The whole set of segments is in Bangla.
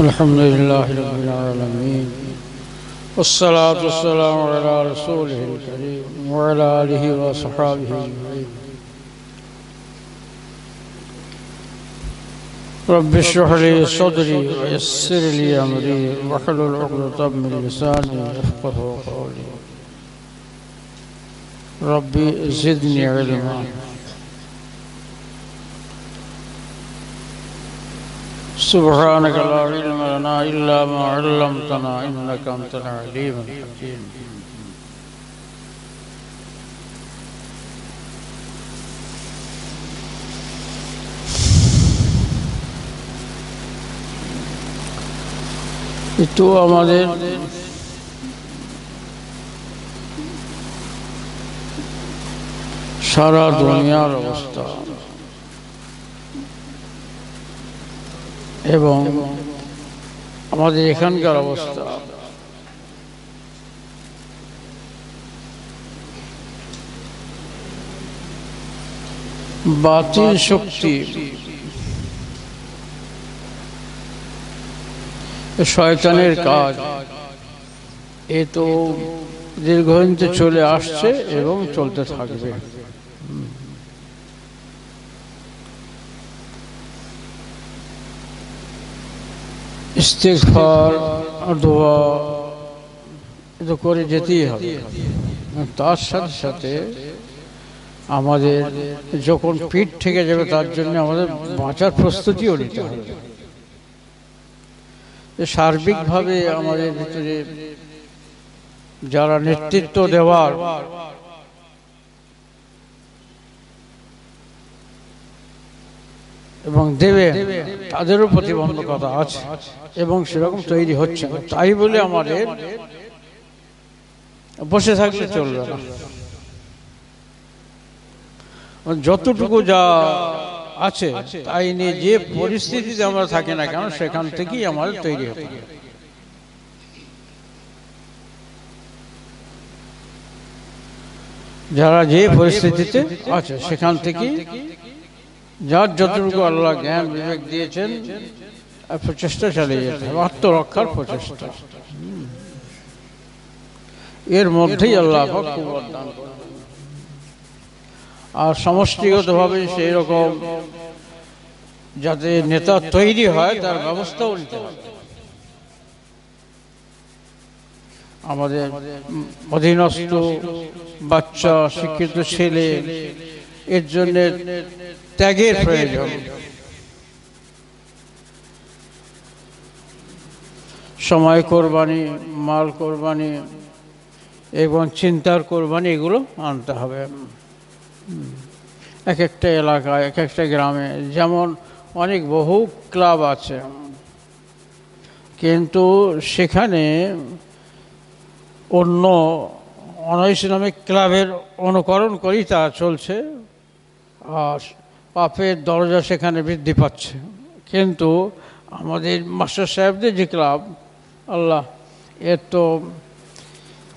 الحمد لله رب رب العالمين والصلاة والسلام على رسوله الكريم وعلى آله وصحابه أجمعين اشرح لي لي صدري ويسر أمري واحلل عقدة من لساني يفقهوا قولي ربي زدني علما سبحانك لا علم لنا إلا ما علمتنا إنك أنت العليم الحكيم একটু আমাদের সারা দুনিয়ার অবস্থা এবং আমাদের এখানকার অবস্থা বাতিল শক্তি শয়তানের কাজ এ তো দীর্ঘদিন চলে আসছে এবং চলতে থাকবে ইস্তেকফার দোয়া তো করে যেতেই হবে তার সাথে সাথে আমাদের যখন পিঠ থেকে যাবে তার জন্য আমাদের বাঁচার প্রস্তুতিও নিতে হবে সার্বিকভাবে আমাদের ভিতরে যারা নেতৃত্ব দেওয়ার এবং দেবে তাদেরও প্রতিবন্ধকতা আছে এবং সেরকম তৈরি হচ্ছে তাই বলে আমাদের বসে থাকলে চলবে না যতটুকু যা আছে তাই নিয়ে যে পরিস্থিতিতে আমরা থাকি না কেন সেখান থেকেই আমাদের তৈরি হতে যারা যে পরিস্থিতিতে আছে সেখান থেকেই যার যতটুকু আল্লাহ জ্ঞান বিবেক দিয়েছেন প্রচেষ্টা চালিয়ে যেতে হবে আত্মরক্ষার প্রচেষ্টা এর মধ্যেই আল্লাহ আর আর সমষ্টিগতভাবে সেই রকম যাতে নেতা তৈরি হয় তার ব্যবস্থাও নিতে হবে আমাদের অধীনস্থ বাচ্চা শিক্ষিত ছেলে এর জন্য ত্যাগের প্রয়োজন সময় কোরবানি মাল কোরবানি এবং চিন্তার কোরবানি এগুলো আনতে হবে এক একটা এলাকায় এক একটা গ্রামে যেমন অনেক বহু ক্লাব আছে কিন্তু সেখানে অন্য অন ইসলামিক ক্লাবের অনুকরণ করেই তা চলছে পাপের দরজা সেখানে বৃদ্ধি পাচ্ছে কিন্তু আমাদের মাস্টার সাহেবদের যে ক্লাব আল্লাহ এর তো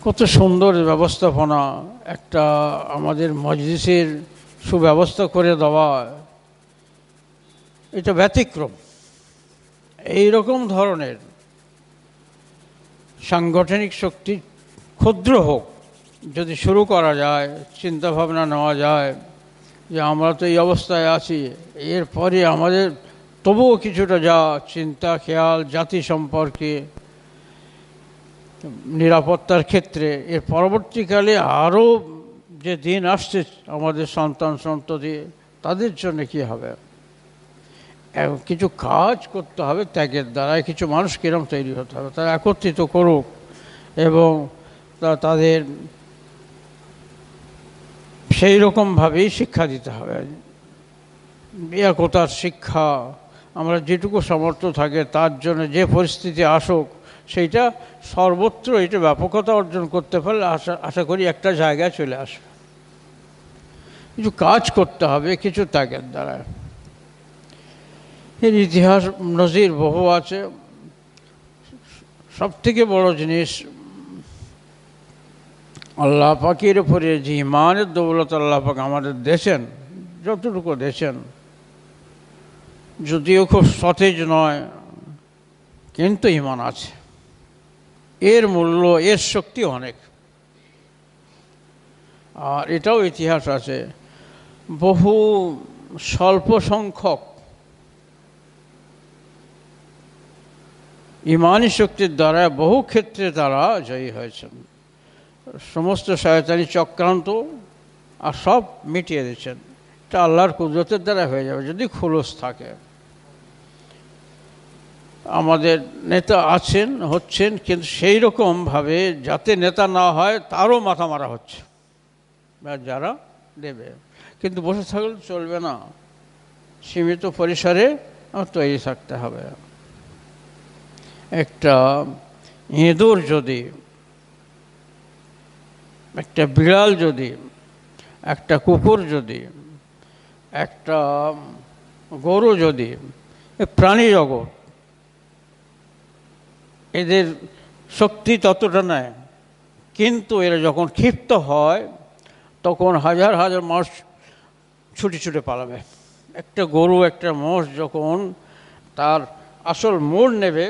কত সুন্দর ব্যবস্থাপনা একটা আমাদের মজলিসের সুব্যবস্থা করে দেওয়া এটা ব্যতিক্রম এই রকম ধরনের সাংগঠনিক শক্তি ক্ষুদ্র হোক যদি শুরু করা যায় চিন্তাভাবনা নেওয়া যায় যে আমরা তো এই অবস্থায় আছি এরপরে আমাদের তবুও কিছুটা যা চিন্তা খেয়াল জাতি সম্পর্কে নিরাপত্তার ক্ষেত্রে এর পরবর্তীকালে আরও যে দিন আসছে আমাদের সন্তান সন্ততি তাদের জন্য কি হবে এবং কিছু কাজ করতে হবে ত্যাগের দ্বারা কিছু মানুষ কীরকম তৈরি হতে হবে তারা একত্রিত করুক এবং তাদের সেই রকমভাবেই শিক্ষা দিতে হবে একতার শিক্ষা আমরা যেটুকু সামর্থ্য থাকে তার জন্য যে পরিস্থিতি আসুক সেইটা সর্বত্র এটা ব্যাপকতা অর্জন করতে পারলে আশা আশা করি একটা জায়গায় চলে আসবে কিছু কাজ করতে হবে কিছু ত্যাগের দ্বারা এর ইতিহাস নজির বহু আছে সবথেকে বড় জিনিস আল্লাহ পাকির উপরে যে ইমানের দৌলত আল্লাহ পাক আমাদের দেশেন যতটুকু দেশেন যদিও খুব সতেজ নয় কিন্তু ইমান আছে এর মূল্য এর শক্তি অনেক আর এটাও ইতিহাস আছে বহু স্বল্প সংখ্যক ইমানি শক্তির দ্বারা বহু ক্ষেত্রে তারা জয়ী হয়েছেন সমস্ত শয়তানি চক্রান্ত আর সব মিটিয়ে দিচ্ছেন এটা আল্লাহর কুদরতের দ্বারা হয়ে যাবে যদি খোলস থাকে আমাদের নেতা আছেন হচ্ছেন কিন্তু সেই রকমভাবে যাতে নেতা না হয় তারও মাথা মারা হচ্ছে যারা দেবে কিন্তু বসে থাকলে চলবে না সীমিত পরিসরে তৈরি থাকতে হবে একটা ইঁদুর যদি একটা বিড়াল যদি একটা কুকুর যদি একটা গরু যদি প্রাণী জগৎ এদের শক্তি ততটা নেয় কিন্তু এরা যখন ক্ষিপ্ত হয় তখন হাজার হাজার মানুষ ছুটে ছুটে পালাবে একটা গরু একটা মোষ যখন তার আসল মোড় নেবে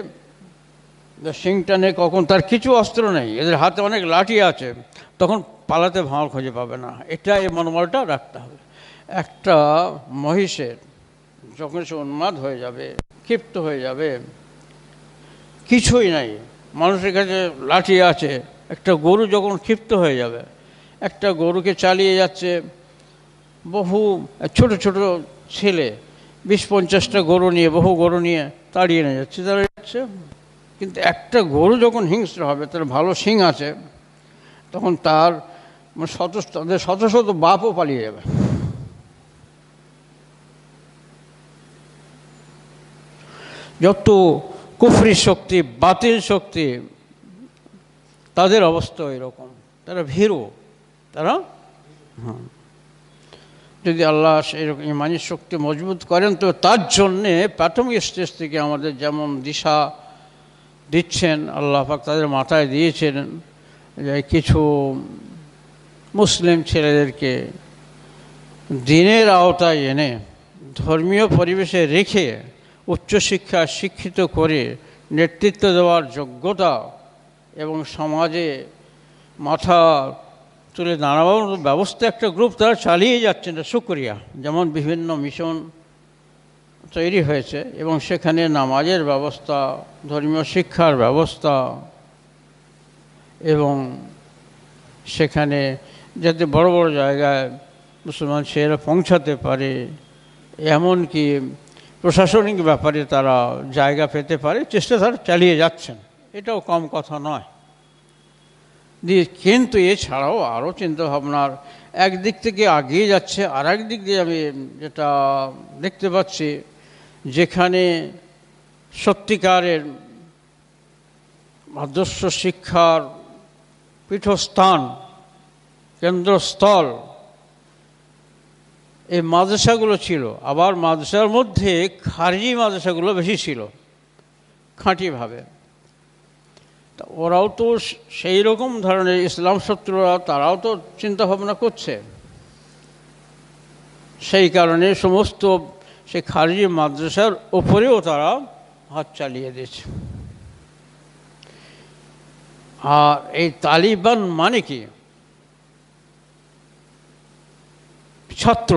সিংটানে কখন তার কিছু অস্ত্র নেই এদের হাতে অনেক লাঠি আছে তখন পালাতে ভাঁড় খুঁজে পাবে না এটা এই মনোবলটা রাখতে হবে একটা মহিষের যখন সে উন্মাদ হয়ে যাবে ক্ষিপ্ত হয়ে যাবে কিছুই নাই মানুষের কাছে লাঠি আছে একটা গরু যখন ক্ষিপ্ত হয়ে যাবে একটা গরুকে চালিয়ে যাচ্ছে বহু ছোট ছোট ছেলে বিশ পঞ্চাশটা গরু নিয়ে বহু গরু নিয়ে তাড়িয়ে নিয়ে যাচ্ছে তারা যাচ্ছে কিন্তু একটা গরু যখন হিংস্র হবে তার ভালো সিং আছে তখন তার শত মানে তাদের শত শত বাপও পালিয়ে যাবে যত কুফরি শক্তি বাতিল শক্তি তাদের অবস্থা এরকম তারা ভীরু তারা হ্যাঁ যদি আল্লাহ এরকম ইমানি শক্তি মজবুত করেন তো তার জন্যে প্রাথমিক স্টেজ থেকে আমাদের যেমন দিশা দিচ্ছেন আল্লাহ পাক তাদের মাথায় দিয়েছেন যে কিছু মুসলিম ছেলেদেরকে দিনের আওতায় এনে ধর্মীয় পরিবেশে রেখে উচ্চশিক্ষা শিক্ষিত করে নেতৃত্ব দেওয়ার যোগ্যতা এবং সমাজে মাথা তুলে দাঁড়াবার ব্যবস্থা একটা গ্রুপ তারা চালিয়ে যাচ্ছেন শুক্রিয়া যেমন বিভিন্ন মিশন তৈরি হয়েছে এবং সেখানে নামাজের ব্যবস্থা ধর্মীয় শিক্ষার ব্যবস্থা এবং সেখানে যাতে বড় বড় জায়গায় মুসলমান সেরা পৌঁছাতে পারে এমনকি প্রশাসনিক ব্যাপারে তারা জায়গা পেতে পারে চেষ্টা তারা চালিয়ে যাচ্ছেন এটাও কম কথা নয় দিয়ে কিন্তু এছাড়াও আরও চিন্তাভাবনার একদিক থেকে আগিয়ে যাচ্ছে আর দিক দিয়ে আমি যেটা দেখতে পাচ্ছি যেখানে সত্যিকারের আদর্শ শিক্ষার পীঠস্থান কেন্দ্রস্থল এই মাদ্রাসাগুলো ছিল আবার মাদ্রাসার মধ্যে খারিজি মাদ্রাসাগুলো বেশি ছিল খাঁটিভাবে তা ওরাও তো সেই রকম ধরনের ইসলাম শত্রুরা তারাও তো চিন্তাভাবনা করছে সেই কারণে সমস্ত সে খারিজি মাদ্রাসার ওপরেও তারা হাত চালিয়ে দিয়েছে আর এই তালিবান মানে কি ছাত্র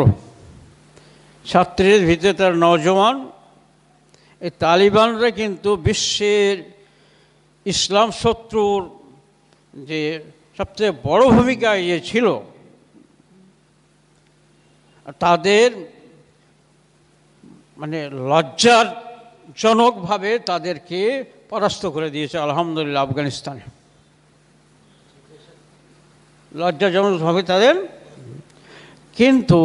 ছাত্রের ভিতরে তার নজওয়ান এই তালিবানরা কিন্তু বিশ্বের ইসলাম শত্রুর যে সবচেয়ে বড় ভূমিকা ইয়ে ছিল তাদের মানে লজ্জারজনকভাবে তাদেরকে পরাস্ত করে দিয়েছে আলহামদুলিল্লাহ আফগানিস্তানে লজ্জাজনকভাবে তাদের কিন্তু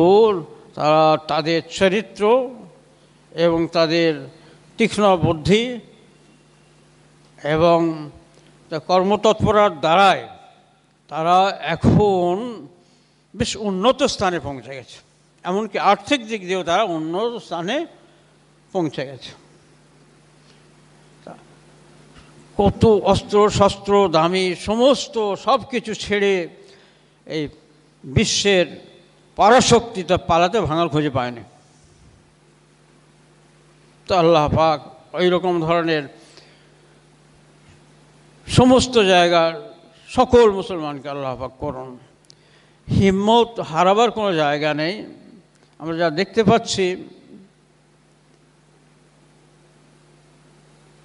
তারা তাদের চরিত্র এবং তাদের তীক্ষ্ণ বুদ্ধি এবং কর্মতৎপরার দ্বারায় তারা এখন বেশ উন্নত স্থানে পৌঁছে গেছে এমনকি আর্থিক দিক দিয়েও তারা উন্নত স্থানে পৌঁছে গেছে কত অস্ত্র শস্ত্র দামি সমস্ত সব কিছু ছেড়ে এই বিশ্বের পরাশক্তিটা পালাতে ভাঙাল খুঁজে পায়নি তো আল্লাহ পাক ওই রকম ধরনের সমস্ত জায়গার সকল মুসলমানকে আল্লাহ পাক করুন হিম্মত হারাবার কোনো জায়গা নেই আমরা যা দেখতে পাচ্ছি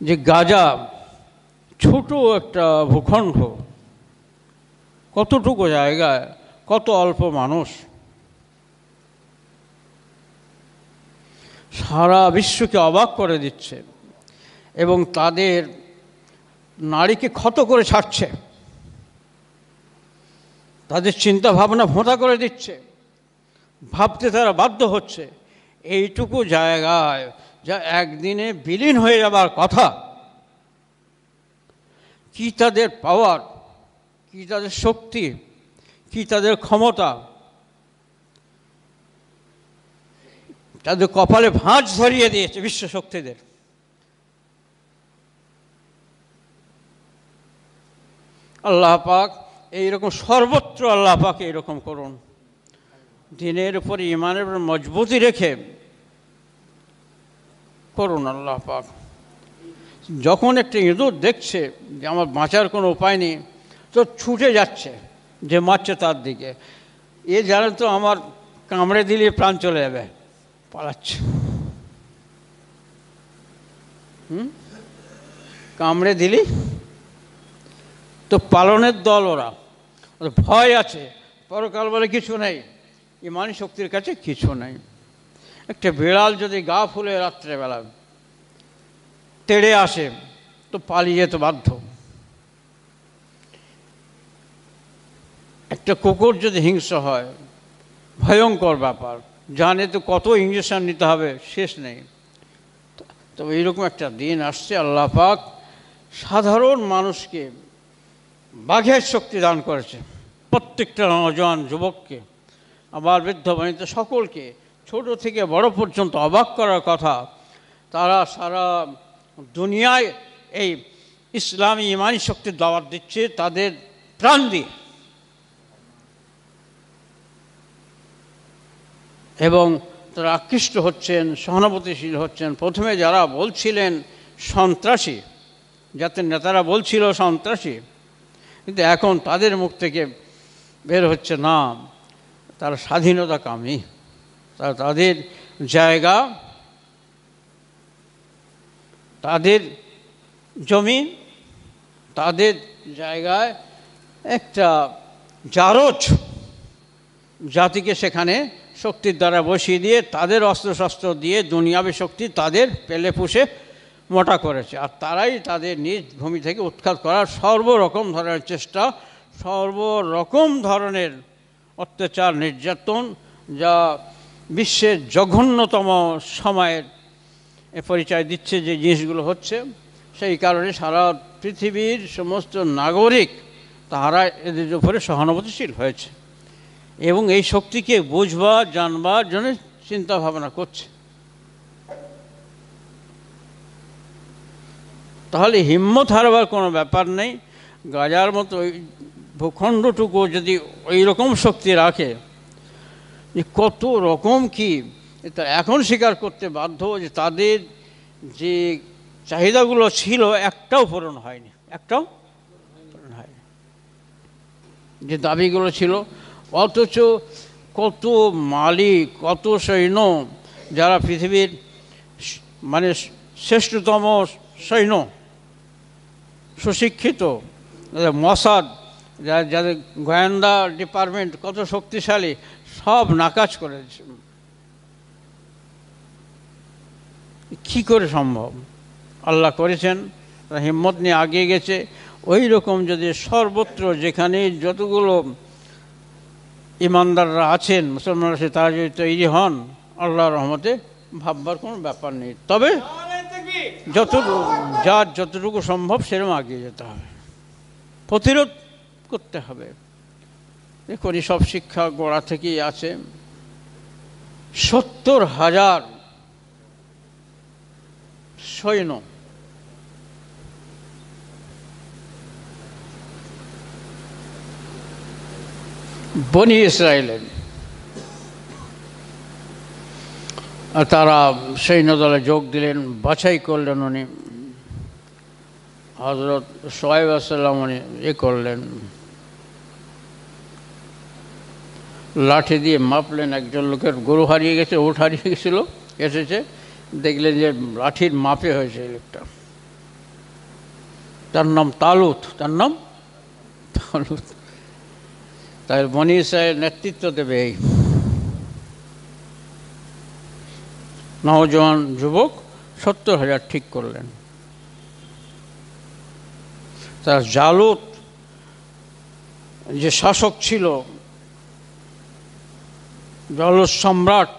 যে গাজা ছোট একটা ভূখণ্ড কতটুকু জায়গায় কত অল্প মানুষ সারা বিশ্বকে অবাক করে দিচ্ছে এবং তাদের নারীকে ক্ষত করে ছাড়ছে তাদের চিন্তা ভাবনা ভোঁতা করে দিচ্ছে ভাবতে তারা বাধ্য হচ্ছে এইটুকু জায়গায় যা একদিনে বিলীন হয়ে যাবার কথা কি তাদের পাওয়ার কি তাদের শক্তি কি তাদের ক্ষমতা তাদের কপালে ভাঁজ ধরিয়ে দিয়েছে বিশ্ব শক্তিদের আল্লাহ পাক এইরকম সর্বত্র আল্লাহ পাক এইরকম করুন দিনের উপর ইমানের উপর মজবুতি রেখে করুন আল্লাহ পাক যখন একটি ইঁদুর দেখছে যে আমার বাঁচার কোনো উপায় নেই তো ছুটে যাচ্ছে যে মারছে তার দিকে এ জানে তো আমার কামড়ে দিলে প্রাণ চলে যাবে পালাচ্ছে হুম কামড়ে দিলি তো পালনের দল ওরা ভয় আছে পরকাল বলে কিছু নেই ইমান শক্তির কাছে কিছু নেই একটা বিড়াল যদি গা ফুলে রাত্রেবেলা তেড়ে আসে তো পালিয়ে যেতে বাধ্য একটা কুকুর যদি হিংস্র হয় ভয়ঙ্কর ব্যাপার জানে তো কত ইঞ্জেকশন নিতে হবে শেষ নেই তো এইরকম একটা দিন আসছে আল্লাহ পাক সাধারণ মানুষকে বাঘের শক্তি দান করেছে প্রত্যেকটা নজয়ান যুবককে আবার বৃদ্ধ বনিত সকলকে ছোট থেকে বড় পর্যন্ত অবাক করার কথা তারা সারা দুনিয়ায় এই ইসলামী ইমানি শক্তির দাওয়াত দিচ্ছে তাদের প্রাণ দিয়ে এবং তারা আকৃষ্ট হচ্ছেন সহানুভূতিশীল হচ্ছেন প্রথমে যারা বলছিলেন সন্ত্রাসী যাতে নেতারা বলছিল সন্ত্রাসী কিন্তু এখন তাদের মুখ থেকে বের হচ্ছে না তারা স্বাধীনতা কামী তাদের জায়গা তাদের জমি তাদের জায়গায় একটা জারজ জাতিকে সেখানে শক্তির দ্বারা বসিয়ে দিয়ে তাদের অস্ত্রশস্ত্র দিয়ে দুনিয়াবী শক্তি তাদের পেলে পুষে মোটা করেছে আর তারাই তাদের নিজ ভূমি থেকে উৎখাত করার সর্বরকম ধরনের চেষ্টা সর্বরকম ধরনের অত্যাচার নির্যাতন যা বিশ্বের জঘন্যতম সময়ের পরিচয় দিচ্ছে যে জিনিসগুলো হচ্ছে সেই কারণে সারা পৃথিবীর সমস্ত নাগরিক তাহারা এদের উপরে সহানুভূতিশীল হয়েছে এবং এই শক্তিকে বুঝবার জানবার জন্য চিন্তা ভাবনা করছে তাহলে হিম্মত হারবার কোনো ব্যাপার নেই গাজার মতো ভূখণ্ডটুকু যদি ওই রকম শক্তি রাখে যে কত রকম কি এখন স্বীকার করতে বাধ্য যে তাদের যে চাহিদাগুলো ছিল একটাও পূরণ হয়নি একটাও পূরণ হয়নি যে দাবিগুলো ছিল অথচ কত মালিক কত সৈন্য যারা পৃথিবীর মানে শ্রেষ্ঠতম সৈন্য সুশিক্ষিত মশাদ যাদের গোয়েন্দা ডিপার্টমেন্ট কত শক্তিশালী সব নাকাজ করে কি করে সম্ভব আল্লাহ করেছেন হিম্মত নিয়ে আগিয়ে গেছে ওই রকম যদি সর্বত্র যেখানে যতগুলো ইমানদাররা আছেন মুসলমানরা সে তারা যদি তৈরি হন আল্লাহ রহমতে ভাববার কোনো ব্যাপার নেই তবে যত যার যতটুকু সম্ভব সেরকম আগিয়ে যেতে হবে প্রতিরোধ করতে হবে দেখুন সব শিক্ষা গোড়া থেকেই আছে সত্তর হাজার সৈন্য বনি ইসরায়েলের তারা সৈন্য দলে যোগ দিলেন বাছাই করলেন উনি হজরত সোহেব আসাল্লাম উনি এ করলেন লাঠি দিয়ে মাপলেন একজন লোকের গরু হারিয়ে গেছে ওট হারিয়ে গেছিলো এসেছে দেখলেন যে লাঠির মাপে হয়েছে লোকটা তার নাম তালুত তার নাম তালুত তাই মনীষায় নেতৃত্ব দেবে এই নজন যুবক সত্তর হাজার ঠিক করলেন তার জালুত যে শাসক ছিল জল সম্রাট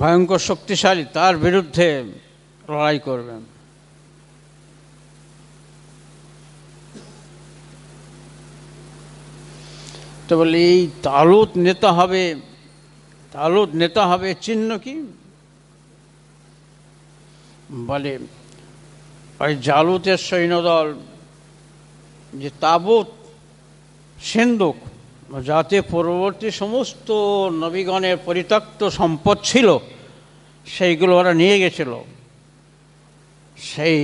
ভয়ঙ্কর শক্তিশালী তার বিরুদ্ধে লড়াই করবেন তো বলে এই তালুত নেতা হবে তালুত নেতা হবে চিহ্ন কি বলে ওই জালুতের সৈন্যদল যে তাবুত সেন্দুক যাতে পরবর্তী সমস্ত নবীগণের পরিত্যক্ত সম্পদ ছিল সেইগুলো ওরা নিয়ে গেছিল সেই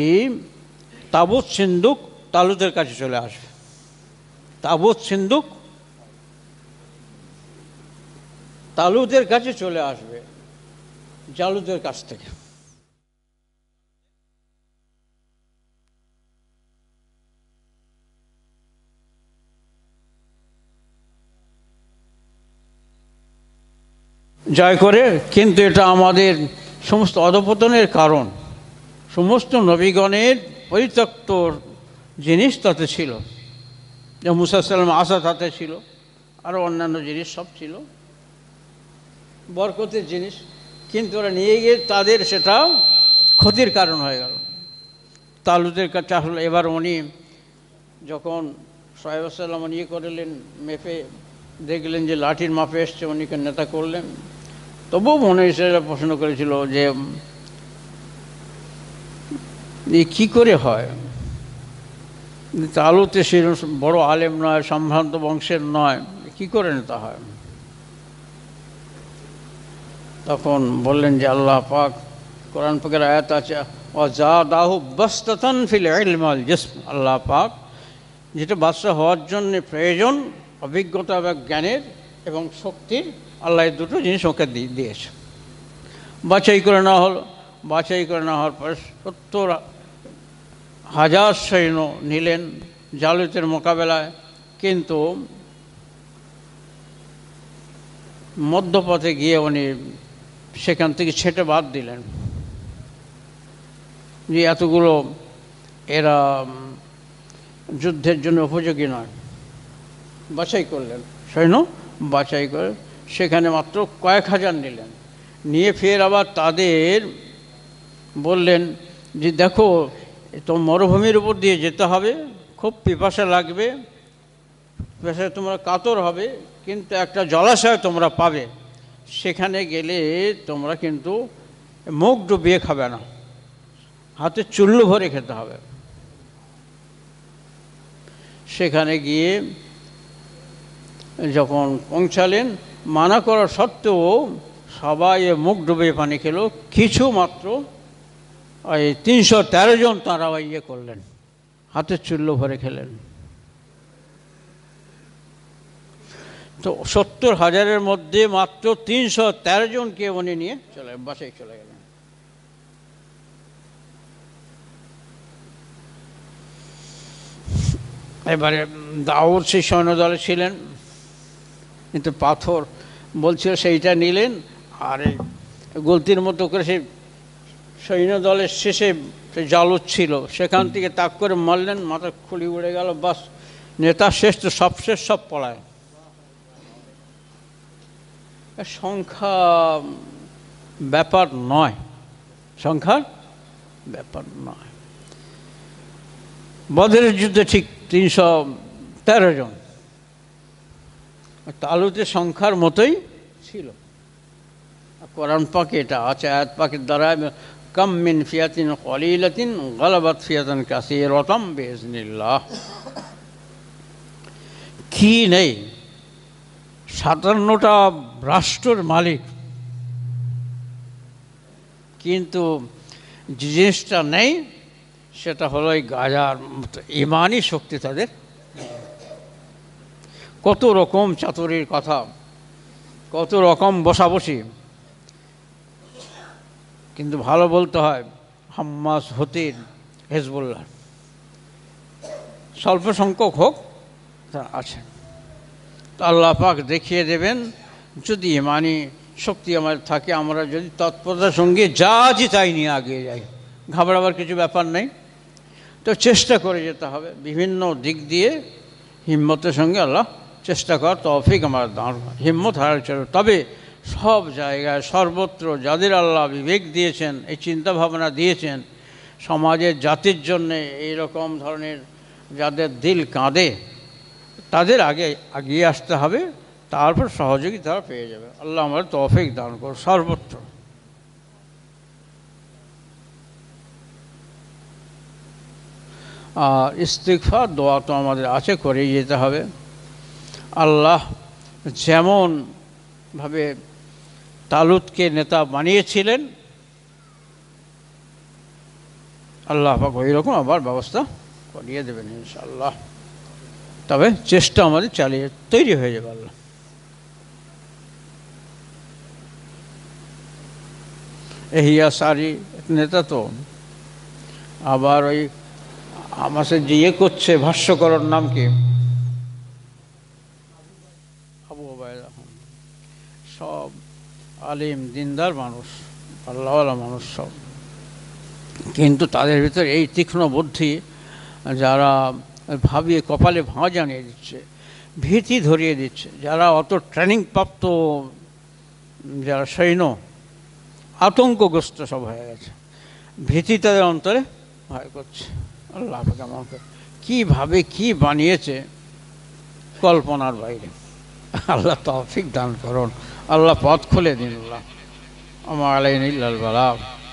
তাবুৎ সিন্দুক তালুদের কাছে চলে আসবে তাবুৎ সিন্দুক তালুদের কাছে চলে আসবে জালুদের কাছ থেকে জয় করে কিন্তু এটা আমাদের সমস্ত অধপতনের কারণ সমস্ত নবীগণের পরিত্যক্ত জিনিস তাতে ছিল যে মুসাল্লাম আশা তাতে ছিল আরও অন্যান্য জিনিস সব ছিল বরকতের জিনিস কিন্তু ওরা নিয়ে গিয়ে তাদের সেটা ক্ষতির কারণ হয়ে গেল তালুদের কাছে হলো এবার উনি যখন সাহেব ইয়ে করলেন মেপে দেখলেন যে লাঠির মাপে এসছে উনিকে নেতা করলেন তবুও মনে ইসরা প্রশ্ন করেছিল যে কি করে হয় তালুতে সে বড় আলেম নয় সম্ভ্রান্ত বংশের নয় কি করে নেতা হয় তখন বললেন যে আল্লাহ পাক কোরআন পাকের আয়াত আছে অজাদাহু বস্ততন ফিল ইলমাল আল্লাহ পাক যেটা বাদশাহ হওয়ার জন্য প্রয়োজন অভিজ্ঞতা বা জ্ঞানের এবং শক্তির আল্লাহ দুটো জিনিস ওকে দিয়েছে বাছাই করে না হলো বাছাই করে না হওয়ার পর সত্তর হাজার সৈন্য নিলেন জালুতের মোকাবেলায় কিন্তু মধ্যপথে গিয়ে উনি সেখান থেকে ছেটে বাদ দিলেন যে এতগুলো এরা যুদ্ধের জন্য উপযোগী নয় বাছাই করলেন সৈন্য বাছাই করে সেখানে মাত্র কয়েক হাজার নিলেন নিয়ে ফের আবার তাদের বললেন যে দেখো তো মরুভূমির উপর দিয়ে যেতে হবে খুব পিপাসা লাগবে পিপাসা তোমরা কাতর হবে কিন্তু একটা জলাশয় তোমরা পাবে সেখানে গেলে তোমরা কিন্তু মুখ ডুবিয়ে খাবে না হাতে চুল্লু ভরে খেতে হবে সেখানে গিয়ে যখন পৌঁছালেন মানা করা সত্ত্বেও সবাই মুখ ডুবে পানি খেলো কিছু মাত্র ওই তিনশো তেরো জন তারা ইয়ে করলেন হাতের চুল্লো ভরে খেলেন তো সত্তর হাজারের মধ্যে মাত্র তিনশো তেরো জনকে উনি নিয়ে চলে বাসায় চলে গেলেন এবারে দাউর সেই সৈন্যদলে ছিলেন কিন্তু পাথর বলছিল সেইটা নিলেন আর এই গলতির মতো করে সেই সৈন্য দলের শেষে জালুত ছিল সেখান থেকে তাক করে মারলেন মাথা খুলি উড়ে গেল বাস নেতা শেষ তো সব শেষ সব পড়ায় সংখ্যা ব্যাপার নয় সংখ্যার ব্যাপার নয় বদের যুদ্ধে ঠিক তিনশো তেরো জন তালুতে সংখ্যার মতোই ছিল কোরআন পাকে এটা আছে আয়াত পাকের দ্বারা কম মিন ফিয়াতিন কলিলাতিন গলাবাত ফিয়াতিন কাসির রতম বেজনিল্লাহ কি নেই সাতান্নটা রাষ্ট্রের মালিক কিন্তু যে জিনিসটা নেই সেটা হলো এই গাজার ইমানই শক্তি তাদের কত রকম চাতুরির কথা কত রকম বসাবসি কিন্তু ভালো বলতে হয় হাম্মাস হতির হেজবুল্লাহ স্বল্প সংখ্যক হোক তারা আছে আল্লাহ পাক দেখিয়ে দেবেন যদি মানে শক্তি আমার থাকে আমরা যদি তৎপরতার সঙ্গে যা যে তাই নিয়ে আগিয়ে যাই ঘাবড়াবার কিছু ব্যাপার নেই তো চেষ্টা করে যেতে হবে বিভিন্ন দিক দিয়ে হিম্মতের সঙ্গে আল্লাহ চেষ্টা কর তফিক আমার দান হিম্মত হারাল চলো তবে সব জায়গায় সর্বত্র যাদের আল্লাহ বিবেক দিয়েছেন এই চিন্তা ভাবনা দিয়েছেন সমাজের জাতির জন্যে এইরকম ধরনের যাদের দিল কাঁদে তাদের আগে এগিয়ে আসতে হবে তারপর সহযোগী তারা পেয়ে যাবে আল্লাহ আমার তফিক দান কর সর্বত্র আর ইস্তিকফা দোয়া তো আমাদের আছে করেই যেতে হবে আল্লাহ যেমনভাবে তালুতকে নেতা বানিয়েছিলেন আল্লাহ পাক ওই রকম আবার ব্যবস্থা করিয়ে দেবেন ইনশাল্লাহ তবে চেষ্টা আমাদের চালিয়ে তৈরি হয়ে যাবে আল্লাহ এহিয়া সারি নেতা তো আবার ওই আমাদের যে ইয়ে করছে ভাষ্যকরণ নাম কি আলিম দিনদার মানুষ আল্লাহওয়ালা মানুষ সব কিন্তু তাদের ভিতরে এই তীক্ষ্ণ বুদ্ধি যারা ভাবিয়ে কপালে ভাঁ জানিয়ে দিচ্ছে ভীতি ধরিয়ে দিচ্ছে যারা অত ট্রেনিং প্রাপ্ত যারা সৈন্য আতঙ্কগ্রস্ত সব হয়ে গেছে ভীতি তাদের অন্তরে ভয় করছে আল্লাহ কেমন কীভাবে কী বানিয়েছে কল্পনার বাইরে আল্লাহ তফিক দান করুন الله پات کھلے دین اللہ وما علينا إلا البلاغ